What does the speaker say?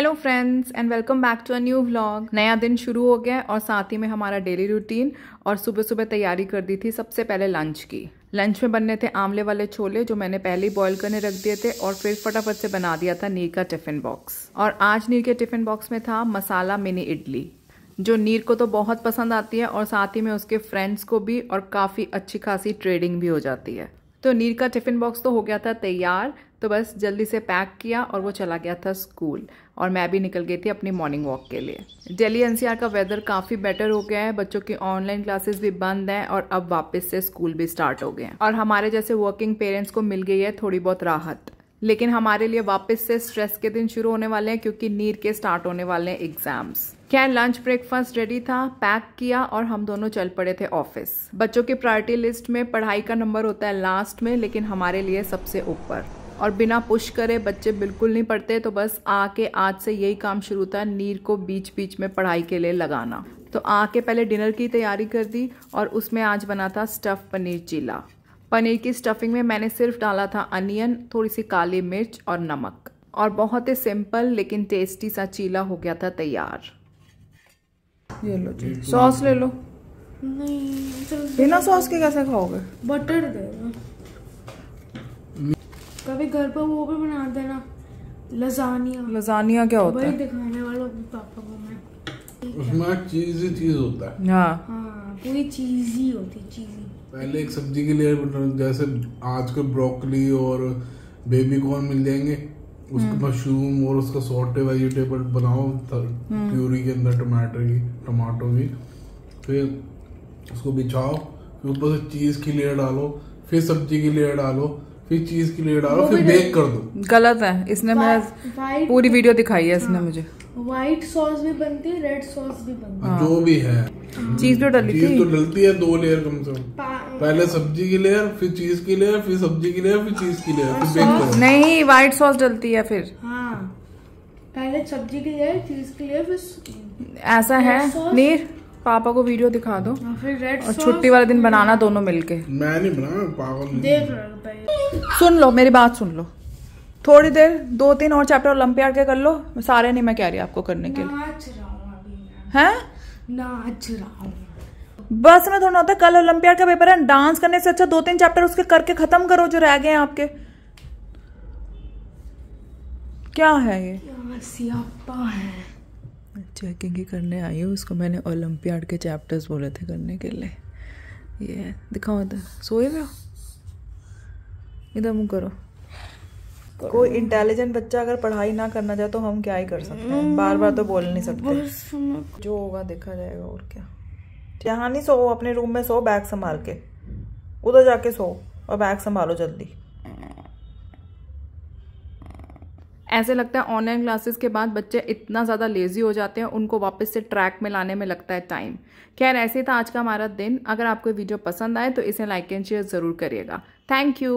Hello friends and welcome back to a new vlog नया दिन शुरू हो गया और साथ ही में हमारा डेली रूटीन और सुबह सुबह तैयारी कर दी थी सबसे पहले लंच की लंच में बनने थे आंवले वाले छोले जो मैंने पहले ही बॉयल करने रख दिए थे और फिर फटाफट से बना दिया था नीर का टिफ़िन बॉक्स और आज नीर के टिफ़िन बॉक्स में था मसाला मिनी इडली जो नीर को तो बहुत पसंद आती है और साथ ही में उसके फ्रेंड्स को भी और काफ़ी अच्छी खासी ट्रेडिंग भी हो जाती है तो नीर का टिफ़िन बॉक्स तो हो गया था तैयार तो बस जल्दी से पैक किया और वो चला गया था स्कूल और मैं भी निकल गई थी अपनी मॉर्निंग वॉक के लिए दिल्ली एनसीआर का वेदर काफ़ी बेटर हो गया है बच्चों की ऑनलाइन क्लासेस भी बंद हैं और अब वापस से स्कूल भी स्टार्ट हो गए हैं और हमारे जैसे वर्किंग पेरेंट्स को मिल गई है थोड़ी बहुत राहत लेकिन हमारे लिए वापस से स्ट्रेस के दिन शुरू होने वाले हैं क्योंकि नीर के स्टार्ट होने वाले हैं एग्जाम्स क्या लंच ब्रेकफास्ट रेडी था पैक किया और हम दोनों चल पड़े थे ऑफिस बच्चों की प्रायोरिटी लिस्ट में पढ़ाई का नंबर होता है लास्ट में लेकिन हमारे लिए सबसे ऊपर और बिना पुश करे बच्चे बिल्कुल नहीं पढ़ते तो बस आके आज से यही काम शुरू था नीर को बीच बीच में पढ़ाई के लिए लगाना तो आके पहले डिनर की तैयारी कर दी और उसमें आज बना था स्टफ़ पनीर चीला पनीर की स्टफिंग में मैंने सिर्फ डाला था अनियन थोड़ी सी काली मिर्च और नमक और बहुत ही सिंपल लेकिन टेस्टी सा चीला हो गया था तैयार ये लो जी सॉस ले लो नहीं बिना सॉस के कैसे खाओगे बटर दे कभी घर पर वो भी बना देना लजानिया लजानिया क्या होता है दिखाने वाला पापा को मैं उसमें चीज ही चीज होता है हाँ, हाँ पूरी चीज ही होती चीज पहले एक सब्जी के लिए जैसे आजकल ब्रोकली और बेबी कॉर्न मिल जाएंगे उसके हम्म। मशरूम और उसका सॉटे वेजिटेबल बनाओ हम्म। प्यूरी के अंदर टमाटर की टमाटो की फिर उसको बिछाओ फिर ऊपर से चीज़ की लेयर डालो फिर सब्जी की लेयर डालो फिर चीज के लिए डालो फिर बेक कर दो गलत है इसने मैं पूरी तो- वीडियो दिखाई है इसने हाँ, मुझे व्हाइट सॉस भी बनती है रेड सॉस भी बनती है हाँ, जो भी है हाँ। चीज तो डली चीज तो डलती है दो लेयर कम से कम पहले सब्जी की लेयर फिर चीज की लेयर फिर सब्जी की लेयर फिर चीज की लेयर फिर बेक करो नहीं व्हाइट सॉस डलती है फिर पहले सब्जी की लेयर चीज की लेयर फिर ऐसा है नीर पापा को वीडियो दिखा दो हाँ, और छुट्टी वाले दिन बनाना दोनों मिलके मैं नहीं बना पापा सुन लो मेरी बात सुन लो थोड़ी देर दो तीन और चैप्टर ओलंपियाड के कर लो सारे नहीं मैं कह रही आपको करने के लिए हैं नाच रहा बस में थोड़ा होता कल ओलंपियाड का पेपर है डांस करने से अच्छा दो तीन चैप्टर उसके करके खत्म करो जो रह गए हैं आपके क्या है ये सियापा है चेकिंग ही करने आई हूँ उसको मैंने ओलम्पियाड के चैप्टर्स बोले थे करने के लिए ये दिखाओ इधर सोए हुए हो इधर मुँह करो कोई इंटेलिजेंट बच्चा अगर पढ़ाई ना करना चाहे तो हम क्या ही कर सकते हैं बार बार तो बोल नहीं सकते जो होगा देखा जाएगा और क्या यहाँ नहीं सो अपने रूम में सो बैग संभाल के उधर जाके सो और बैग संभालो जल्दी ऐसे लगता है ऑनलाइन क्लासेस के बाद बच्चे इतना ज़्यादा लेजी हो जाते हैं उनको वापस से ट्रैक में लाने में लगता है टाइम खैर ऐसे था आज का हमारा दिन अगर आपको वीडियो पसंद आए तो इसे लाइक एंड शेयर ज़रूर करिएगा थैंक यू